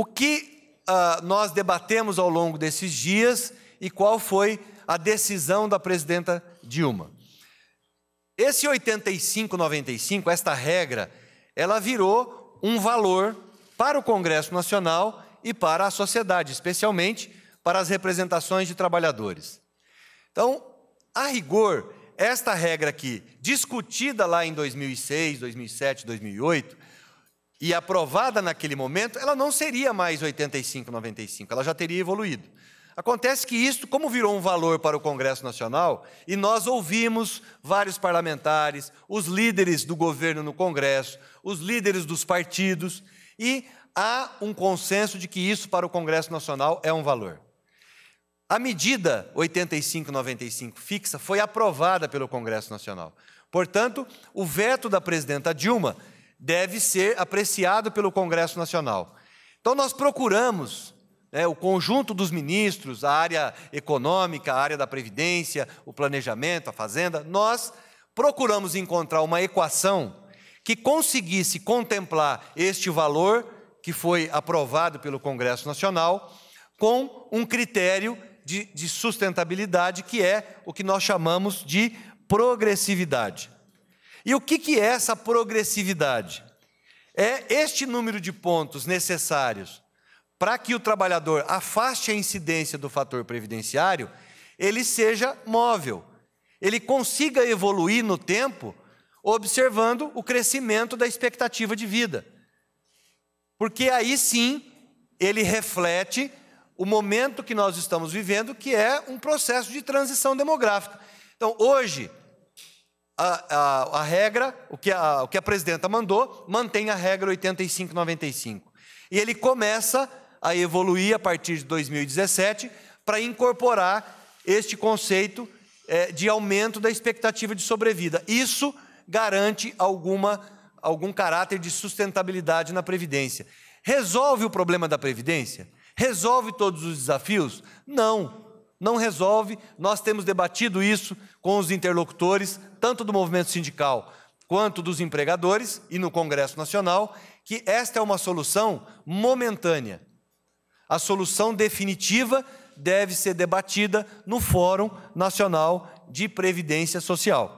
o que uh, nós debatemos ao longo desses dias e qual foi a decisão da presidenta Dilma. Esse 85-95, esta regra, ela virou um valor para o Congresso Nacional e para a sociedade, especialmente para as representações de trabalhadores. Então, a rigor, esta regra aqui, discutida lá em 2006, 2007, 2008, e aprovada naquele momento, ela não seria mais 85, 95, ela já teria evoluído. Acontece que isto, como virou um valor para o Congresso Nacional, e nós ouvimos vários parlamentares, os líderes do governo no Congresso, os líderes dos partidos, e há um consenso de que isso para o Congresso Nacional é um valor. A medida 8595 fixa foi aprovada pelo Congresso Nacional. Portanto, o veto da presidenta Dilma deve ser apreciado pelo Congresso Nacional. Então, nós procuramos né, o conjunto dos ministros, a área econômica, a área da Previdência, o planejamento, a Fazenda, nós procuramos encontrar uma equação que conseguisse contemplar este valor que foi aprovado pelo Congresso Nacional com um critério de, de sustentabilidade que é o que nós chamamos de progressividade. E o que, que é essa progressividade? É este número de pontos necessários para que o trabalhador afaste a incidência do fator previdenciário, ele seja móvel, ele consiga evoluir no tempo, observando o crescimento da expectativa de vida. Porque aí sim ele reflete o momento que nós estamos vivendo, que é um processo de transição demográfica. Então, hoje, a, a, a regra, o que a, o que a presidenta mandou, mantém a regra 85-95. E ele começa a evoluir a partir de 2017 para incorporar este conceito é, de aumento da expectativa de sobrevida. Isso garante alguma, algum caráter de sustentabilidade na Previdência. Resolve o problema da Previdência? Resolve todos os desafios? Não não resolve. Nós temos debatido isso com os interlocutores, tanto do movimento sindical quanto dos empregadores e no Congresso Nacional, que esta é uma solução momentânea. A solução definitiva deve ser debatida no Fórum Nacional de Previdência Social.